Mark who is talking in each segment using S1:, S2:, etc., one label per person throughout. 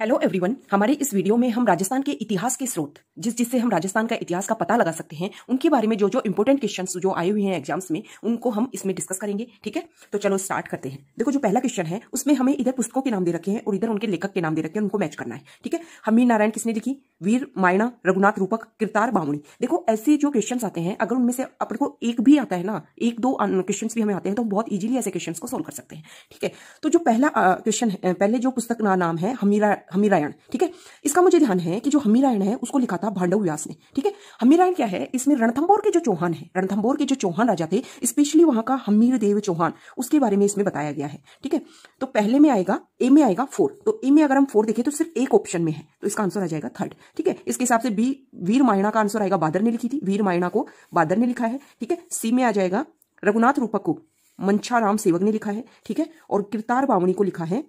S1: hello everyone हमारे इस video में हम राजस्थान के इतिहास के स्रोत जिस जिससे हम राजस्थान का इतिहास का पता लगा सकते हैं उनके बारे में जो जो इंपॉर्टेंट क्वेश्चंस जो आए हुए हैं एग्जाम्स में उनको हम इसमें डिस्कस करेंगे ठीक है तो चलो स्टार्ट करते हैं देखो जो पहला क्वेश्चन है उसमें हमें इधर पुस्तकों के नाम दे रखे हैं और इधर उनके लेखक के नाम दे रखे हैं उनको मैच करना है ठीक है हमीर नारायण किसने लिखी वीर मायणा रघुनाथ रूपक किरतार बामणी देखो ऐसे जो क्वेश्चन आते हैं अगर उनमें से अपने को एक भी आता है ना एक दो क्वेश्चन भी हमें आते हैं तो हम बहुत इजीली ऐसे क्वेश्चन को सोल्व कर सकते हैं ठीक है तो जो पहला क्वेश्चन है पहले जो पुस्तक नाम है हमीरा हमीरायण ठीक है इसका मुझे ध्यान है कि जो हमीरायण है उसको लिखा था भांडव व्यास ने ठीक है हमीरायण क्या है इसमें रणथम्बोर के जो चौहान है रणथम्बोर के जो चौहान राजा थे स्पेशली वहां का हमीर देव चौहान उसके बारे में इसमें बताया गया है ठीक है तो पहले में आएगा ए में आएगा फोर तो ए में अगर हम फोर देखें तो सिर्फ एक ऑप्शन में है तो इसका आंसर आ जाएगा थर्ड ठीक है इसके हिसाब से बी वीर मायणा का आंसर आएगा बादर ने लिखी थी वीर मायणा को बादर ने लिखा है ठीक है सी में आ जाएगा रघुनाथ रूपक को मंछा राम सेवक ने लिखा है ठीक है और किरतार बावनी को लिखा है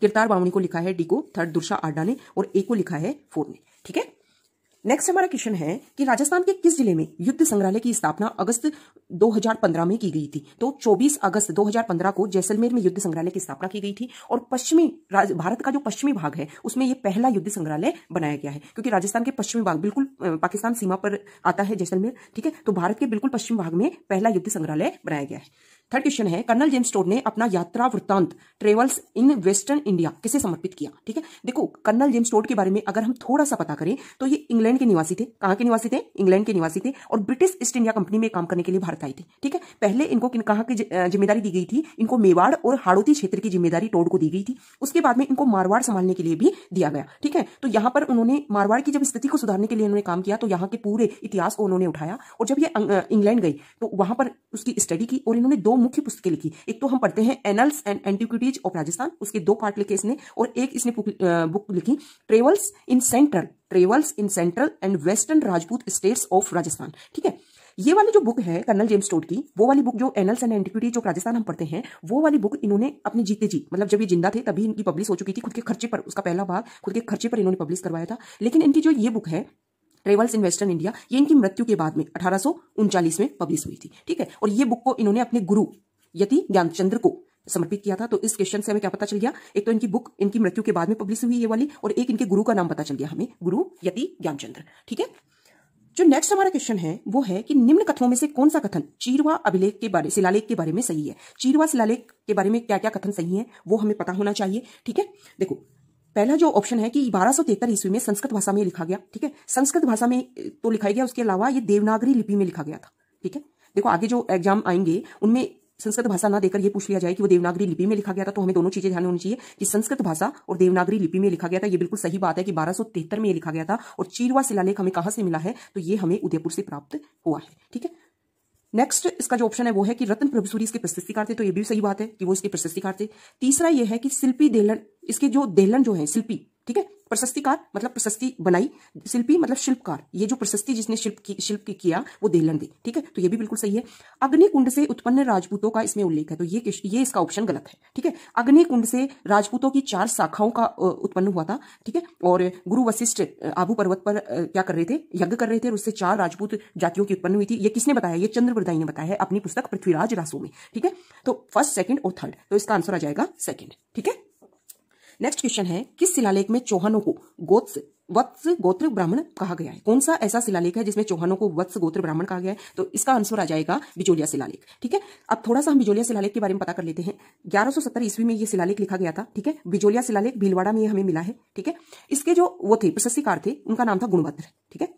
S1: किरतार बामणी को लिखा है डी को थर्ड दुर्शा आड्डा ने और ए को लिखा है फोर ने ठीक है नेक्स्ट हमारा क्वेश्चन है कि राजस्थान के किस जिले में युद्ध संग्रहालय की स्थापना अगस्त 2015 में की गई थी तो 24 अगस्त 2015 को जैसलमेर में युद्ध संग्रहालय की स्थापना की गई थी और पश्चिमी भारत का जो पश्चिमी भाग है उसमें यह पहला युद्ध संग्रहालय बनाया गया है क्योंकि राजस्थान के पश्चिमी भाग बिल्कुल पाकिस्तान सीमा पर आता है जैसलमेर ठीक है तो भारत के बिल्कुल पश्चिम भाग में पहला युद्ध संग्रहालय बनाया गया है थर्ड क्वेश्चन है कर्नल जेम्स टोड ने अपना यात्रा वृत्तांत ट्रेवल्स इन वेस्टर्न इंडिया किसे समर्पित किया ठीक है देखो कर्नल जेम्स टोड के बारे में अगर हम थोड़ा सा पता करें तो ये इंग्लैंड के निवासी थे कहाँ के निवासी थे इंग्लैंड के निवासी थे और ब्रिटिश ईस्ट इंडिया कंपनी में काम करने के लिए भारत आई थी ठीक है पहले इनको कहां कहाँ की जिम्मेदारी दी गई थी इनको मेवाड़ और हाड़ोती क्षेत्र की जिम्मेदारी टोड को दी गई थी उसके बाद में इनको मारवाड़ संभालने के लिए भी दिया गया ठीक है तो यहाँ पर उन्होंने मारवाड़ की जब स्थिति को सुधारने के लिए उन्होंने काम किया तो यहाँ के पूरे इतिहास को उन्होंने उठाया और जब ये इंग्लैंड गई तो वहां पर उसकी स्टडी की और इन्होंने दो मुख्य पुस्तकें लिखी एक तो हम पढ़ते हैं annals and antiquities of Rajasthan उसके दो पार्ट लिखे इसने और एक इसने बुक लिखी travels in central travels in central and western Rajput states of Rajasthan ठीक है ये वाली जो बुक है कर्नल जेम्स टोड की वो वाली बुक जो एनल्स एंड एंटिक्विटी जो राजस्थान हम पढ़ते हैं वो वाली बुक इन्होंने अपने जीते जी मतलब जब ये जिंदा थे तभी इनकी पब्लिश हो चुकी थी खुद के खर्चे पर उसका पहला भाग खुद के खर्चे पर इन्होंने पब्लिश करवाया था लेकिन इनकी जो ये बुक है ट्रेवल्स इन वेस्टर्न इंडिया ये इनकी मृत्यु के बाद में अठारह में पब्लिश हुई थी ठीक है और ये बुक को इन्होंने अपने गुरु यति ज्ञानचंद्र को समर्पित किया था तो इस क्वेश्चन से हमें क्या पता चल गया एक तो इनकी बुक इनकी मृत्यु के बाद में पब्लिश हुई ये वाली और एक इनके गुरु का नाम पता चल गया हमें गुरु यति ज्ञानचंद्र ठीक है जो नेक्स्ट हमारा क्वेश्चन है वो है कि निम्न कथनों में से कौन सा कथन चीरवा अभिलेख के बारे शिलालेख के बारे में सही है चीरवा शिलालेख के बारे में क्या क्या कथन सही है वो हमें पता होना चाहिए ठीक है देखो पहला जो ऑप्शन है कि बारह सौ ईस्वी में संस्कृत भाषा में लिखा गया ठीक है संस्कृत भाषा में तो लिखा गया उसके अलावा ये देवनागरी लिपि में लिखा गया था ठीक है देखो आगे जो एग्जाम आएंगे उनमें संस्कृत भाषा ना देकर ये पूछ लिया जाए कि वो देवनागरी लिपि में लिखा गया था तो हमें दोनों चीजें ध्यान होनी चाहिए कि संस्कृत भाषा और देवनागरी लिपि में लिखा गया था ये बिल्कुल सही बात है कि बारह में ये लिखा गया था और चीरवा शिलालेख हमें कहाँ से मिला है तो ये हमें उदयपुर से प्राप्त हुआ है ठीक है नेक्स्ट इसका जो ऑप्शन है वो है कि प्रभु प्रभुसूरी इसके प्रशस्तिकार थे तो ये भी सही बात है कि वो इसके प्रशस्तिकार थे तीसरा ये है कि शिल्पी देलन इसके जो देलन जो है शिल्पी ठीक है प्रशस्तिकार मतलब प्रशस्ति बनाई शिल्पी मतलब शिल्पकार ये जो प्रशस्ति जिसने शिल्प की शिल्प की किया वो देहलन दी ठीक है तो ये भी बिल्कुल सही है अग्नि कुंड से उत्पन्न राजपूतों का इसमें उल्लेख है तो ये ये इसका ऑप्शन गलत है ठीक है अग्नि कुंड से राजपूतों की चार शाखाओं का उत्पन्न हुआ था ठीक है और गुरु वशिष्ठ आबू पर्वत पर क्या कर रहे थे यज्ञ कर रहे थे और उससे चार राजपूत जातियों की उत्पन्न हुई थी ये किसने बताया ये चंद्रवरदाई ने बताया है अपनी पुस्तक पृथ्वीराज रासो में ठीक है तो फर्स्ट सेकंड और थर्ड तो इसका आंसर आ जाएगा सेकंड ठीक है नेक्स्ट क्वेश्चन है किस शिलालेख में चौहानों को गोत्स वत्स गोत्र ब्राह्मण कहा गया है कौन सा ऐसा शिलालेख है जिसमें चौहानों को वत्स गोत्र ब्राह्मण कहा गया है तो इसका आंसर आ जाएगा बिजोलिया शिलालेख ठीक है अब थोड़ा सा हम बिजोलिया शिलालेख के बारे में पता कर लेते हैं 1170 ईस्वी में यह शिलालेख लिखा गया था ठीक है बिजोलिया शिलालेख भीलवाड़ा में हमें मिला है ठीक है इसके जो वो थे प्रशस्तिकार थे उनका नाम था गुणवत्र ठीक है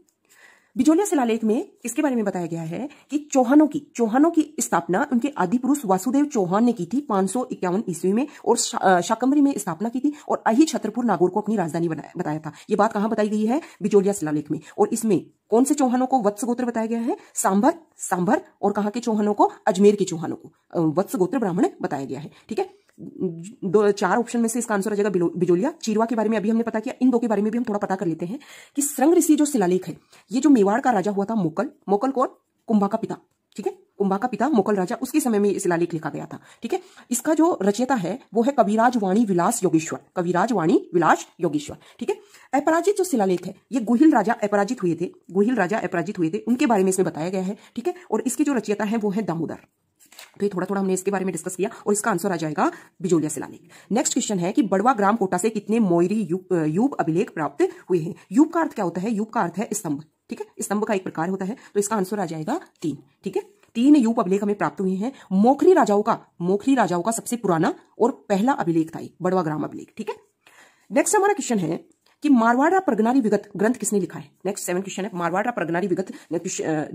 S1: बिजोलिया शिलालेख में इसके बारे में बताया गया है कि चौहानों की चौहानों की स्थापना उनके आदि पुरुष वासुदेव चौहान ने की थी पांच सौ इक्यावन ईस्वी में और शा, शाकंबरी में स्थापना की थी और अही छतरपुर नागौर को अपनी राजधानी बताया था ये बात कहां बताई गई है बिजोलिया शिलालेख में और इसमें कौन से चौहानों को वत्स गोत्र बताया गया है सांभर सांभर और कहा के चौहानों को अजमेर के चौहानों को वत्स गोत्र ब्राह्मण बताया गया है ठीक है दो चार ऑप्शन में से इसका आंसर आ जाएगा बिजोलिया चीरवा के बारे में अभी हमने पता किया इन दो के बारे में भी हम थोड़ा पता कर लेते हैं कि संग ऋषि जो शिलालेख है ये जो मेवाड़ का राजा हुआ था मोकल मोकल कौन कुंभा का पिता ठीक है कुंभा का पिता मोकल राजा उसके समय में शिलालेख लिखा गया था ठीक है इसका जो रचयिता है वो है कविराज वाणी विलास योगेश्वर कविराज वाणी विलास योगेश्वर ठीक है अपराजित जो शिलालेख है ये गुहिल राजा अपराजित हुए थे गुहिल राजा अपराजित हुए थे उनके बारे में इसमें बताया गया है ठीक है और इसकी जो रचयिता है वो है दामोदर तो ये थोड़ा थोड़ा हमने इसके बारे में डिस्कस किया और इसका आंसर आ जाएगा बिजोलिया सिलानी नेक्स्ट क्वेश्चन है कि बड़वा ग्राम कोटा से कितने मोयरी यूब अभिलेख प्राप्त हुए हैं यूब का अर्थ क्या होता है यूब का अर्थ है स्तंभ ठीक है स्तंभ का एक प्रकार होता है तो इसका आंसर आ जाएगा तीन ठीक है तीन यूप अभिलेख हमें प्राप्त हुए हैं मोखरी राजाओं का मोखरी राजाओं का सबसे पुराना और पहला अभिलेख था बड़वा ग्राम अभिलेख ठीक है नेक्स्ट हमारा क्वेश्चन है कि मारवाड़ा प्रगनारी विगत ग्रंथ किसने लिखा है नेक्स्ट सेवन क्वेश्चन है मारवाड़ा प्रगनारी विगत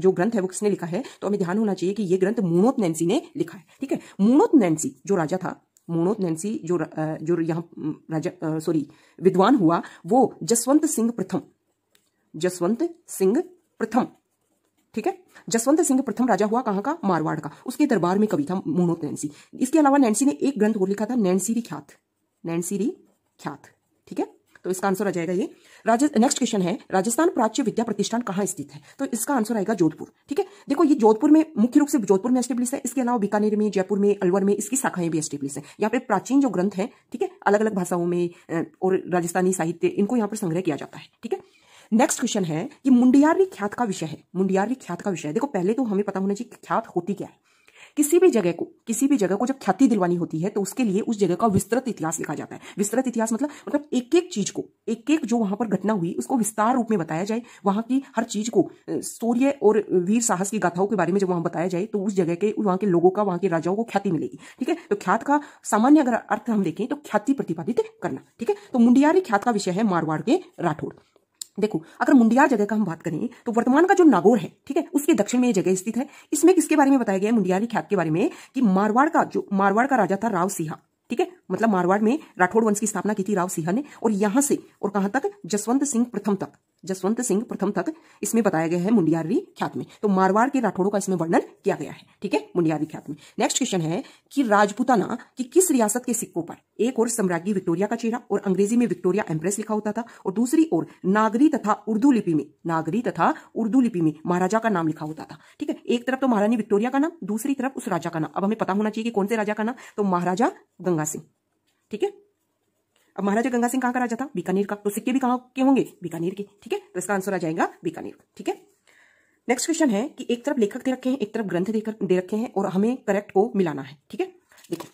S1: जो ग्रंथ है वो किसने लिखा है तो हमें ध्यान होना चाहिए कि ये ग्रंथ मूणोत नैन्सी ने लिखा है ठीक है मूणोत नैन्सी जो राजा था मूणोत नैन्सी जो जो यहाँ राजा सॉरी विद्वान हुआ वो जसवंत सिंह प्रथम जसवंत सिंह प्रथम ठीक है जसवंत सिंह प्रथम राजा हुआ कहाँ का मारवाड़ का उसके दरबार में कवि था मूणोत नैन्सी इसके अलावा नैन्सी ने एक ग्रंथ और लिखा था नैनसीरी ख्यात नैनसीरी ख्यात ठीक है तो इसका आंसर आ जाएगा ये नेक्स्ट क्वेश्चन है राजस्थान प्राच्य विद्या प्रतिष्ठान कहाँ स्थित है तो इसका आंसर आएगा जोधपुर ठीक है देखो ये जोधपुर में मुख्य रूप से जोधपुर में स्टेब्लिश है इसके अलावा बीकानेर में जयपुर में अलवर में इसकी शाखाएं भी स्टेब्लिश है यहाँ पे प्राचीन जो ग्रंथ है ठीक है अलग अलग भाषाओं में और राजस्थानी साहित्य इनको यहाँ पर संग्रह किया जाता है ठीक है नेक्स्ट क्वेश्चन है कि मुंडियारी ख्यात का विषय है मुंडियारी ख्यात का विषय है देखो पहले तो हमें पता होना चाहिए ख्यात होती क्या है किसी भी जगह को किसी भी जगह को जब ख्याति दिलवानी होती है तो उसके लिए उस जगह का विस्तृत इतिहास लिखा जाता है विस्तृत इतिहास मतलब मतलब एक एक चीज को एक एक जो वहां पर घटना हुई उसको विस्तार रूप में बताया जाए वहां की हर चीज को शौर्य और वीर साहस की गाथाओं के बारे में जब वहां बताया जाए तो उस जगह के वहां के लोगों का वहां के राजाओं को ख्याति मिलेगी ठीक है तो ख्यात का सामान्य अगर अर्थ हम देखें तो ख्याति प्रतिपादित करना ठीक है तो मुंडियारी ख्यात का विषय है मारवाड़ के राठौड़ देखो अगर मुंडियार जगह का हम बात करें तो वर्तमान का जो नागौर है ठीक है उसके दक्षिण में ये जगह स्थित है इसमें किसके बारे में बताया गया है मुंडियारी ख्यात के बारे में कि मारवाड़ का जो मारवाड़ का राजा था राव सिहा ठीक है मतलब मारवाड़ में राठौड़ वंश की स्थापना की थी राव सिहा ने और यहां से और कहां तक जसवंत सिंह प्रथम तक जसवंत सिंह प्रथम तक इसमें बताया गया है मुंडियारवी ख्यात में तो मारवाड़ के राठौड़ों का इसमें वर्णन किया गया है ठीक है मुंडियारवी ख्यात में नेक्स्ट क्वेश्चन है कि राजपूताना की किस रियासत के सिक्कों पर एक और सम्राज्ञी विक्टोरिया का चेहरा और अंग्रेजी में विक्टोरिया एम्प्रेस लिखा होता था और दूसरी ओर नागरी तथा उर्दू लिपि में नागरी तथा उर्दू लिपि में महाराजा का नाम लिखा होता था ठीक है एक तरफ तो महारानी विक्टोरिया का नाम दूसरी तरफ उस राजा का नाम अब हमें पता होना चाहिए कि कौन से राजा का नाम तो महाराजा गंगा सिंह ठीक है अब महाराजा गंगा सिंह कहाँ का राजा था बीकानेर का तो सिक्के भी कहाँ के होंगे बीकानेर के ठीक है तो इसका आंसर आ जाएगा बीकानेर ठीक है नेक्स्ट क्वेश्चन है कि एक तरफ लेखक दे रखे हैं एक तरफ ग्रंथ दे रखे हैं और हमें करेक्ट को मिलाना है ठीक है देखो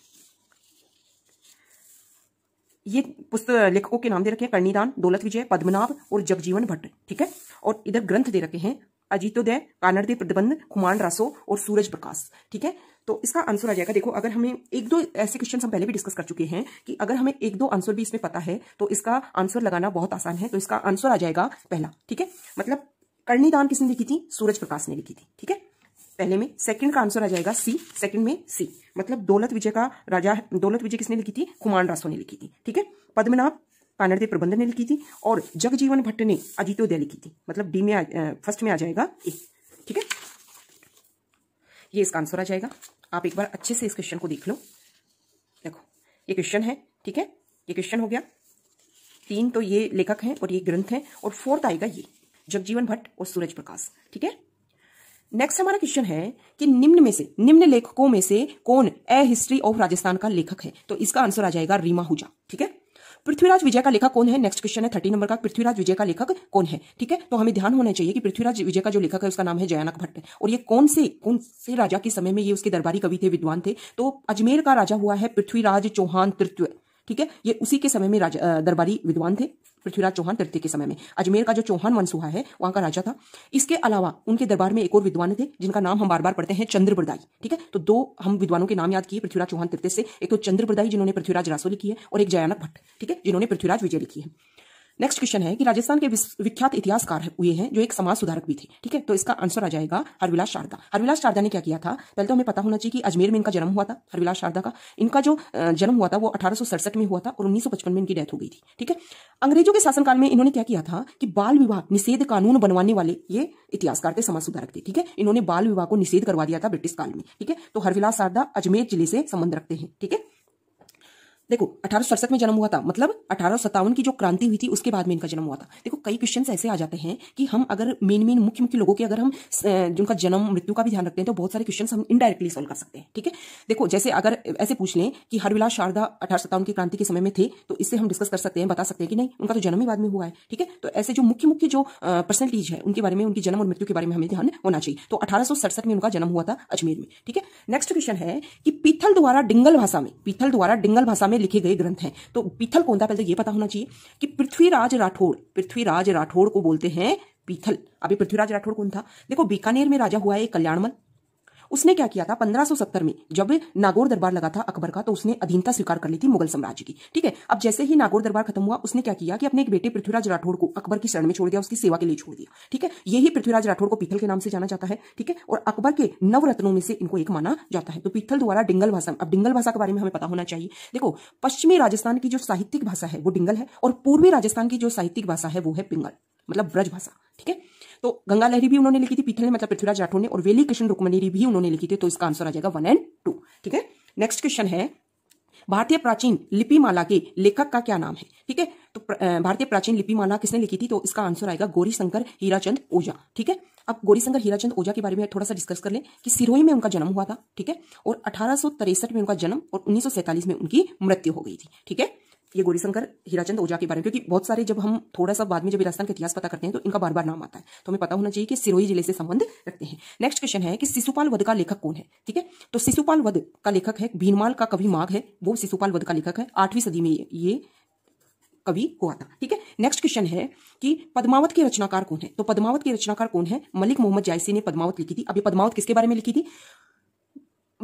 S1: ये पुस्तक लेखकों के नाम दे रखे हैं कर्णीदान दौलत विजय पद्मनाभ और जगजीवन भट्ट ठीक है और इधर ग्रंथ दे रखे हैं अजीतोदय कानड़दे प्रतिबंध खुमान रासो और सूरज प्रकाश ठीक है तो इसका आंसर आ जाएगा देखो अगर हमें एक दो ऐसे क्वेश्चन हम पहले भी डिस्कस कर चुके हैं कि अगर हमें एक दो आंसर भी इसमें पता है तो इसका आंसर लगाना बहुत आसान है तो इसका आंसर आ जाएगा पहला ठीक है मतलब दान किसने लिखी थी सूरज प्रकाश ने लिखी थी ठीक है पहले में सेकंड का आंसर आ जाएगा सी सेकंड में सी मतलब दौलत विजय का राजा दौलत विजय किसने लिखी थी खुमान रासो ने लिखी थी ठीक है पद्मनाभ कानड़दे प्रबंधन ने लिखी थी और जगजीवन भट्ट ने अजीतोदय लिखी थी मतलब डी में फर्स्ट में आ जाएगा ए ठीक है ये इसका आंसर आ जाएगा आप एक बार अच्छे से इस क्वेश्चन को देख लो देखो ये क्वेश्चन है ठीक है ये क्वेश्चन हो गया तीन तो ये लेखक हैं और ये ग्रंथ हैं और फोर्थ आएगा ये जगजीवन भट्ट और सूरज प्रकाश ठीक है नेक्स्ट हमारा क्वेश्चन है कि निम्न में से निम्न लेखकों में से कौन ए हिस्ट्री ऑफ राजस्थान का लेखक है तो इसका आंसर आ जाएगा रीमा हुजा ठीक है पृथ्वीराज विजय का लेखक कौन है नेक्स्ट क्वेश्चन है थर्टी नंबर का पृथ्वीराज विजय का लेखक कौन है ठीक है तो हमें ध्यान होना चाहिए कि पृथ्वीराज विजय का जो लेखक है उसका नाम है जयानक भट्ट और ये कौन से कौन से राजा के समय में ये उसके दरबारी कवि थे विद्वान थे तो अजमेर का राजा हुआ है पृथ्वीराज चौहान तृतीय ठीक है ये उसी के समय में राजा दरबारी विद्वान थे पृथ्वीराज चौहान तृतीय के समय में अजमेर का जो चौहान मनसूहा है वहां का राजा था इसके अलावा उनके दरबार में एक और विद्वान थे जिनका नाम हम बार बार पढ़ते हैं चंद्रप्रदाई ठीक है तो दो हम विद्वानों के नाम याद किए पृथ्वीराज चौहान तृतीय से एक तो चंद्रप्रदाई जिन्होंने पृथ्वीराज रासो लिखी है और एक जयानक भट्ट ठीक है जिन्होंने पृथ्वीराज विजय लिखी है नेक्स्ट क्वेश्चन है कि राजस्थान के विख्यात इतिहासकार हुए हैं जो एक समाज सुधारक भी थे ठीक है तो इसका आंसर आ जाएगा हरविलास शारदा हरविलास शारदा ने क्या किया था पहले तो हमें पता होना चाहिए कि अजमेर में इनका जन्म हुआ था हरविलास शारदा का इनका जो जन्म हुआ था वो अठारह में हुआ था और उन्नीस में इनकी डेथ हो गई थी ठीक है अंग्रेजों के शासनकाल में इन्होंने क्या किया था कि बाल विवाह निषेध कानून बनवाने वाले ये इतिहासकार थे समाज सुधारक थे ठीक है इन्होंने बाल विवाह को निषेध करवा दिया था ब्रिटिश काल में ठीक है तो हरविलास शारदा अजमेर जिले से संबंध रखते हैं ठीक है देखो अठारह में जन्म हुआ था मतलब अठारह की जो क्रांति हुई थी उसके बाद में इनका जन्म हुआ था देखो कई क्वेश्चन ऐसे आ जाते हैं कि हम अगर मेन मेन मुख्य मुख्य लोगों के अगर हम जिनका जन्म मृत्यु का भी ध्यान रखते हैं तो बहुत सारे क्वेश्चन हम इनडायरेक्टली सोल्व कर सकते हैं ठीक है देखो जैसे अगर ऐसे पूछ लें कि हरविलास शारदा अठारह की क्रांति के समय में थे तो इससे हम डिस्कस कर सकते हैं बता सकते हैं कि नहीं उनका तो जन्म ही बाद में हुआ है ठीक है तो ऐसे जो मुख्य मुख्य जो पर्सनटेज है उनके बारे में उनकी जन्म और मृत्यु के बारे में हमें ध्यान होना चाहिए तो अठारह में उनका जन्म हुआ था अजमेर में ठीक है नेक्स्ट क्वेश्चन है कि पीथल द्वारा डिंगल भाषा में पीथल द्वारा डिंगल भाषा में लिखे गए ग्रंथ हैं तो पीथल कौन था पहले ये पता होना चाहिए कि पृथ्वीराज राठौड़ पृथ्वीराज राठौड़ को बोलते हैं पीथल अभी पृथ्वीराज राठौड़ कौन था देखो बीकानेर में राजा हुआ है कल्याणमल उसने क्या किया था 1570 में जब नागौर दरबार लगा था अकबर का तो उसने अधीनता स्वीकार कर ली थी मुगल साम्राज्य की ठीक है अब जैसे ही नागौर दरबार खत्म हुआ उसने क्या किया कि अपने एक बेटे पृथ्वीराज राठौड़ को अकबर की शरण में छोड़ दिया उसकी सेवा के लिए छोड़ दिया ठीक है यही पृथ्वीराज राठौड़ को पीथल के नाम से जाना जाता है ठीक है और अकबर के नवरत्नों में से इनको एक माना जाता है तो पीथल द्वारा डिंगल भाषा अब डिंगल भाषा के बारे में हमें पता होना चाहिए देखो पश्चिमी राजस्थान की जो साहित्यिक भाषा है वो डिंगल है और पूर्वी राजस्थान की जो साहित्यिक भाषा है वो है पिंगल मतलब ब्रज भाषा ठीक है तो गंगा लहरी भी उन्होंने लिखी थी पीथल ने मतलब पृथ्वीराज राठौर ने और वेली कृष्ण रुक्मणी भी उन्होंने लिखी थी तो इसका आंसर आ जाएगा वन एंड टू ठीक है नेक्स्ट क्वेश्चन है भारतीय प्राचीन लिपिमाला के लेखक का क्या नाम है ठीक है तो भारतीय प्राचीन लिपिमाला किसने लिखी थी तो इसका आंसर आएगा गौरी शंकर हीराचंद ओझा ठीक है अब गौरी शंकर हीराचंद ओझा के बारे में थोड़ा सा डिस्कस कर लें कि सिरोही में उनका जन्म हुआ था ठीक है और अठारह में उनका जन्म और उन्नीस में उनकी मृत्यु हो गई थी ठीक है ये गौरीशंकर हीराचंद ओझा के बारे में क्योंकि बहुत सारे जब हम थोड़ा सा बाद में जब राजस्थान का इतिहास पता करते हैं तो इनका बार बार नाम आता है तो हमें पता होना चाहिए कि सिरोही जिले से संबंध रखते हैं नेक्स्ट क्वेश्चन है कि शिशुपाल वध का लेखक कौन है ठीक है तो शिशुपाल वध का लेखक है भीनमाल का कवि माघ है वो शिशुपाल वध का लेखक है आठवीं सदी में ये कवि हुआ था ठीक है नेक्स्ट क्वेश्चन है कि पद्मावत के रचनाकार कौन है तो पद्मावत के रचनाकार कौन है मलिक मोहम्मद जायसी ने पद्मावत लिखी थी अभी पद्मावत किसके बारे में लिखी थी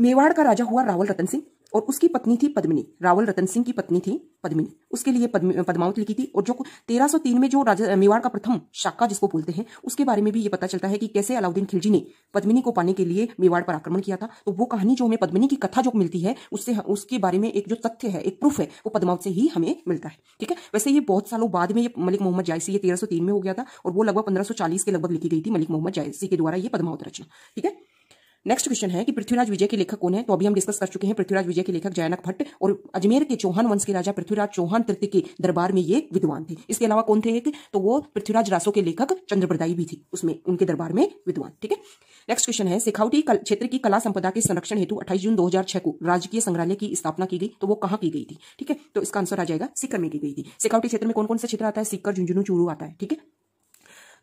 S1: मेवाड़ का राजा हुआ रावल रतन सिंह और उसकी पत्नी थी पद्मिनी रावल रतन सिंह की पत्नी थी पद्मिनी उसके लिए पद्मावत लिखी थी और जो 1303 में जो राजा मेवाड़ का प्रथम शाखा जिसको बोलते हैं उसके बारे में भी ये पता चलता है कि कैसे अलाउद्दीन खिलजी ने पद्मिनी को पाने के लिए मेवाड़ पर आक्रमण किया था तो वो कहानी जो हमें पद्मिनी की कथा जो मिलती है उससे उसके बारे में एक जो तथ्य है एक प्रूफ है वो पद्मावत से ही हमें मिलता है ठीक है वैसे ये बहुत सालों बाद में ये मलिक मोहम्मद जायसी ये तेरह में हो गया था और वो लगभग पंद्रह के लगभग लिखी गई थी मलिक मोहम्मद जायसी के द्वारा ये पद्मावत रचना ठीक है नेक्स्ट क्वेश्चन है कि पृथ्वीराज विजय के लेखक कौन है तो अभी हम डिस्कस कर चुके हैं पृथ्वीराज विजय के लेखक जयनक भट्ट और अजमेर के चौहान वंश के राजा पृथ्वीराज चौहान तृतीय के दरबार में ये विद्वान थे इसके अलावा कौन थे एक तो वो पृथ्वीराज रासो के लेखक चंद्रप्रदाई भी थी उसमें उनके दरबार में विद्वान ठीक है नेक्स्ट क्वेश्चन है सिखावटी क्षेत्र की कला संपदा के संरक्षण हेतु अट्ठाईस जून दो को राजकीय संग्रहालय की स्थापना की गई तो वो कहाँ की गई थी ठीक है तो इसका आंसर आ जाएगा सिकर में की गई थी सिखावटी क्षेत्र में कौन कौन सा क्षेत्र आता है सिक्कर झुंझुनू चूरू आता है ठीक है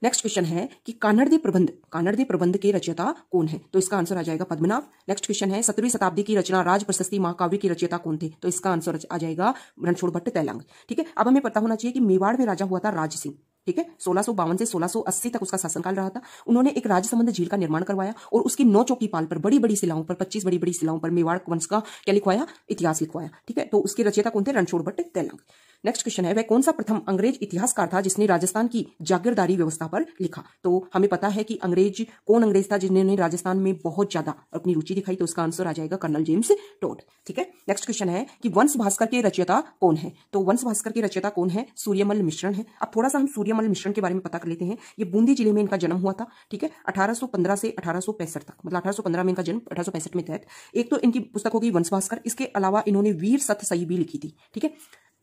S1: नेक्स्ट क्वेश्चन है कि कानड़दे प्रबंध कानड़दे प्रबंध के रचयिता कौन है तो इसका आंसर आ जाएगा पद्मनाभ नेक्स्ट क्वेश्चन है सत्रहवीं शताब्दी की रचना राज प्रशस्ति महाकाव्य की रचयिता कौन थे तो इसका आंसर आ जाएगा रणछोड़ भट्ट तैलंग ठीक है अब हमें पता होना चाहिए कि मेवाड़ में राजा हुआ था राज सिंह ठीक है सोलह से 1680 तक उसका शासनकाल रहा था उन्होंने एक राजसमंद झील का निर्माण करवाया और उसकी नौ चौकी पाल पर बड़ी बड़ी शिलाओं पर पच्चीस बड़ी बड़ी शिलाओं पर मेवाड़ वंश का क्या लिखवाया इतिहास लिखवाया ठीक है तो उसके रचयिता कौन थे रणछोड़ भट्ट तेलंग नेक्स्ट क्वेश्चन है वह कौन सा प्रथम अंग्रेज इतिहासकार था जिसने राजस्थान की जागीरदारी व्यवस्था पर लिखा तो हमें पता है कि अंग्रेज कौन अंग्रेज था जिन्होंने राजस्थान में बहुत ज्यादा अपनी रुचि दिखाई तो उसका आंसर आ जाएगा कर्नल जेम्स टोड ठीक है नेक्स्ट क्वेश्चन है कि वंश भास्कर के रचयिता कौन है तो वंश भास्कर के रचयता कौन है सूर्यमल मिश्रण है अब थोड़ा सा हम सूर्य प्रियमल मिश्रण के बारे में पता कर लेते हैं ये बूंदी जिले में इनका जन्म हुआ था ठीक है 1815 से अठारह तक मतलब 1815 में इनका जन्म अठारह में तहत एक तो इनकी पुस्तक होगी वंशभास्कर इसके अलावा इन्होंने वीर सतसई भी लिखी थी ठीक है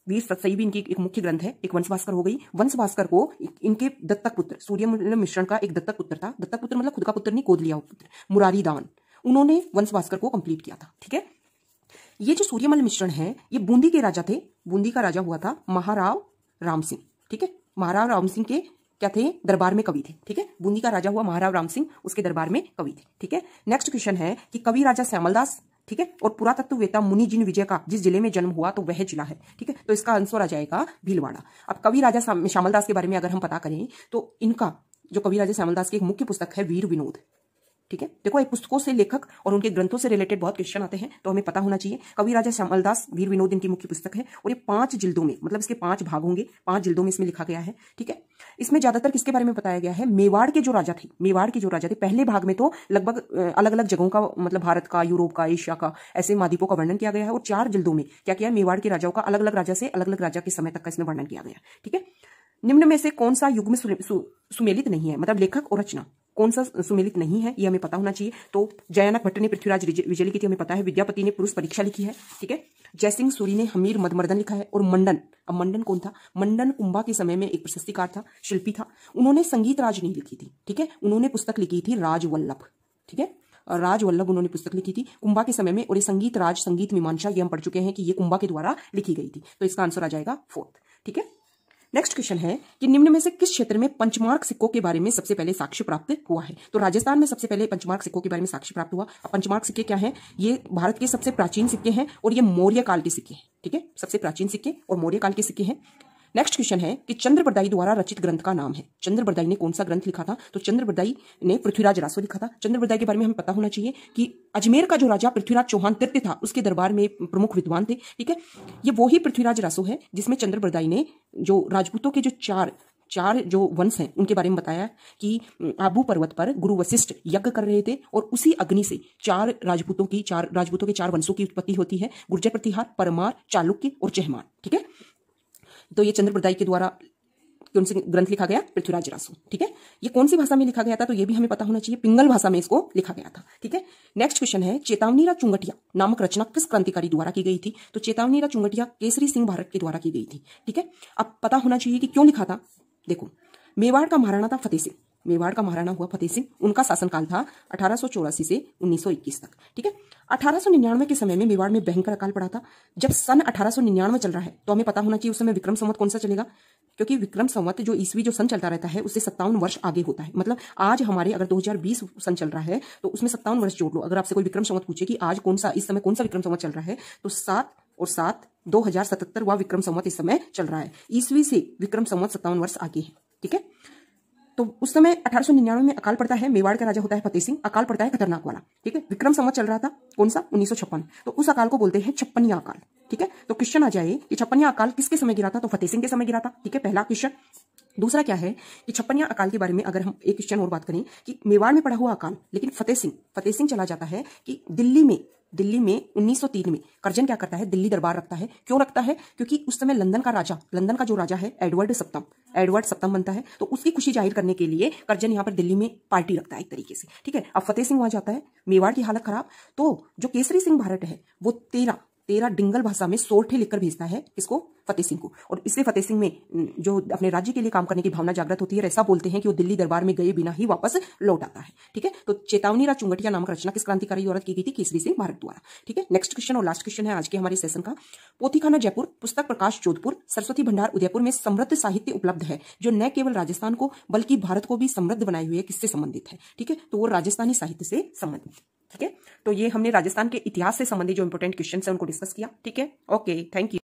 S1: वीर सतसई भी इनकी एक मुख्य ग्रंथ है एक वंशभास्कर हो गई वंशभास्कर को इनके दत्तक पुत्र सूर्य मिश्रण का एक दत्तक पुत्र था दत्तक पुत्र मतलब खुद का पुत्र नहीं गोद लिया पुत्र मुरारी दान उन्होंने वंशभास्कर को कंप्लीट किया था ठीक है ये जो सूर्यमल मिश्रण है ये बूंदी के राजा थे बूंदी का राजा हुआ था महाराव राम सिंह ठीक है महाराव राम सिंह के क्या थे दरबार में कवि थे ठीक है बूंदी का राजा हुआ महाराव राम सिंह उसके दरबार में कवि थे ठीक है नेक्स्ट क्वेश्चन है कि कवि राजा श्यामलदास ठीक है और पुरातत्ववेता मुनि जिन विजय का जिस जिले में जन्म हुआ तो वह जिला है ठीक है तो इसका आंसर आ जाएगा भीलवाड़ा अब कवि राजा श्यामलदास के बारे में अगर हम पता करें तो इनका जो कवि राजा श्यामलदास की एक मुख्य पुस्तक है वीर विनोद ठीक है देखो एक पुस्तकों से लेखक और उनके ग्रंथों से रिलेटेड बहुत क्वेश्चन आते हैं तो हमें पता होना चाहिए कवि राजा श्यामलदास वीर विनोद इनकी मुख्य पुस्तक है और ये पांच जिल्दों में मतलब इसके पांच भाग होंगे पांच जिल्दों में इसमें लिखा गया है ठीक है इसमें ज्यादातर किसके बारे में बताया गया है मेवाड़ के जो राजा थे मेवाड़ के जो राजा थे पहले भाग में तो लगभग अलग अलग जगहों का मतलब भारत का यूरोप का एशिया का ऐसे महाद्वीपों का वर्णन किया गया है और चार जिल्दों में क्या किया मेवाड़ के राजाओं का अलग अलग राजा से अलग अलग राजा के समय तक का इसमें वर्णन किया गया ठीक है निम्न में से कौन सा युग में सुमेलित नहीं है मतलब लेखक और रचना कौन सा सुमेलित नहीं है ये हमें पता होना चाहिए तो जयानक भट्ट ने पृथ्वीराज विजय लिखी थी हमें पता है विद्यापति ने पुरुष परीक्षा लिखी है ठीक है जयसिंह सूरी ने हमीर मदमर्दन लिखा है और मंडन अब मंडन कौन था मंडन कुंभा के समय में एक प्रशस्तिकार था शिल्पी था उन्होंने संगीत राज नहीं लिखी थी ठीक है उन्होंने पुस्तक लिखी थी राजवल्लभ ठीक है राजवल्लभ उन्होंने पुस्तक लिखी थी कुंभा के समय में और ये संगीत राज संगीत मीमांसा ये हम पढ़ चुके हैं कि ये कुंभा के द्वारा लिखी गई थी तो इसका आंसर आ जाएगा फोर्थ ठीक है नेक्स्ट क्वेश्चन है कि निम्न में से किस क्षेत्र में पंचमार्क सिक्कों के बारे में सबसे पहले साक्ष्य प्राप्त हुआ है तो राजस्थान में सबसे पहले पंचमार्क सिक्कों के बारे में साक्ष्य प्राप्त हुआ अब पंचमार्क सिक्के क्या है ये भारत के सबसे प्राचीन सिक्के हैं और ये मौर्य काल के सिक्के हैं ठीक है सबसे प्राचीन सिक्के और मौर्य काल के सिक्के हैं नेक्स्ट क्वेश्चन है कि चंद्रप्रदाई द्वारा रचित ग्रंथ का नाम है चंद्रप्रदाई ने कौन सा ग्रंथ लिखा था तो चंद्रप्रदाई ने पृथ्वीराज रासो लिखा था चंद्रप्रदाई के बारे में हमें पता होना चाहिए कि अजमेर का जो राजा पृथ्वीराज चौहान तृत्य था उसके दरबार में प्रमुख विद्वान थे ठीक है ये वही पृथ्वीराज रासो है जिसमें चंद्रप्रदाई ने जो राजपूतों के जो चार चार जो वंश हैं उनके बारे में बताया कि आबू पर्वत पर गुरु वशिष्ठ यज्ञ कर रहे थे और उसी अग्नि से चार राजपूतों की चार राजपूतों के चार वंशों की उत्पत्ति होती है गुर्जर प्रतिहार परमार चालुक्य और चहमान ठीक है तो ये चंद्रप्रदाय के द्वारा कौन से ग्रंथ लिखा गया पृथ्वीराज रासू ठीक है ये कौन सी भाषा में लिखा गया था तो ये भी हमें पता होना चाहिए पिंगल भाषा में इसको लिखा गया था ठीक है नेक्स्ट क्वेश्चन है चेतावनी रा चुंगटिया नामक रचना किस क्रांतिकारी द्वारा की गई थी तो चेतावनी रा चुंगटिया केसरी सिंह भारत के द्वारा की गई थी ठीक है अब पता होना चाहिए कि क्यों लिखा था देखो मेवाड़ का महाराणा था फतेह सिंह मेवाड़ का महाराणा हुआ फतेह सिंह उनका शासनकाल था अठारह से 1921 तक ठीक है अठारह के समय में मेवाड़ में भयंकर अकाल पड़ा था जब सन अठारह चल रहा है तो हमें पता होना चाहिए उस समय विक्रम संवत कौन सा चलेगा क्योंकि विक्रम संवत जो ईस्वी जो सन चलता रहता है उससे सत्तावन वर्ष आगे होता है मतलब आज हमारे अगर 2020 सन चल रहा है तो उसमें सत्तावन वर्ष जोड़ लो अगर आपसे कोई विक्रम संवत पूछे कि आज कौन सा इस समय कौन सा विक्रम संवत चल रहा है तो सात और सात दो हजार सतहत्तर विक्रम संवत इस समय चल रहा है ईस्वी से विक्रम संवत सत्तावन वर्ष आगे है ठीक है तो उस समय अठारह में अकाल पड़ता है मेवाड़ का राजा होता है फतेह सिंह अकाल पड़ता है खतरनाक वाला ठीक है विक्रम संवत चल रहा था कौन सा उन्नीस तो उस अकाल को बोलते हैं छप्पनिया अकाल ठीक है तो क्वेश्चन आ जाए कि छप्पनिया अकाल किसके समय गिरा था तो फतेह सिंह के समय गिरा था ठीक है पहला क्वेश्चन दूसरा क्या है कि छप्पनिया अकाल के बारे में अगर हम एक क्वेश्चन और बात करें कि मेवाड़ में पड़ा हुआ अकाल लेकिन फतेह सिंह फतेह सिंह चला जाता है कि दिल्ली में दिल्ली में 1903 में करजन क्या करता है दिल्ली दरबार रखता है क्यों रखता है क्योंकि उस समय लंदन का राजा लंदन का जो राजा है एडवर्ड सप्तम एडवर्ड सप्तम बनता है तो उसकी खुशी जाहिर करने के लिए करजन यहाँ पर दिल्ली में पार्टी रखता है एक तरीके से ठीक है अब फतेह सिंह वहां जाता है मेवाड़ की हालत खराब तो जो केसरी सिंह भारत है वो तेरह तेरा डिंगल भाषा में सोठे लिखकर भेजता है किसको फतेह सिंह को और इससे फतेह सिंह में जो अपने राज्य के लिए काम करने की भावना जागृत होती है ऐसा बोलते हैं कि वो दिल्ली दरबार में गए बिना ही वापस लौट आता है ठीक है तो चेतावनी रा चुंगटिया नामक रचना किस क्रांतिकारी औरत की गई थी केसरी सिंह भारत द्वारा ठीक है नेक्स्ट क्वेश्चन और लास्ट क्वेश्चन है आज के हमारे सेशन का पोथीखाना जयपुर पुस्तक प्रकाश जोधपुर सरस्वती भंडार उदयपुर में समृद्ध साहित्य उपलब्ध है जो न केवल राजस्थान को बल्कि भारत को भी समृद्ध बनाए हुए किससे संबंधित है ठीक है तो वो राजस्थानी साहित्य से संबंधित ठीक है तो ये हमने राजस्थान के इतिहास से संबंधित जो इंपॉर्टेंट क्वेश्चन है उनको डिस्कस किया ठीक है ओके थैंक यू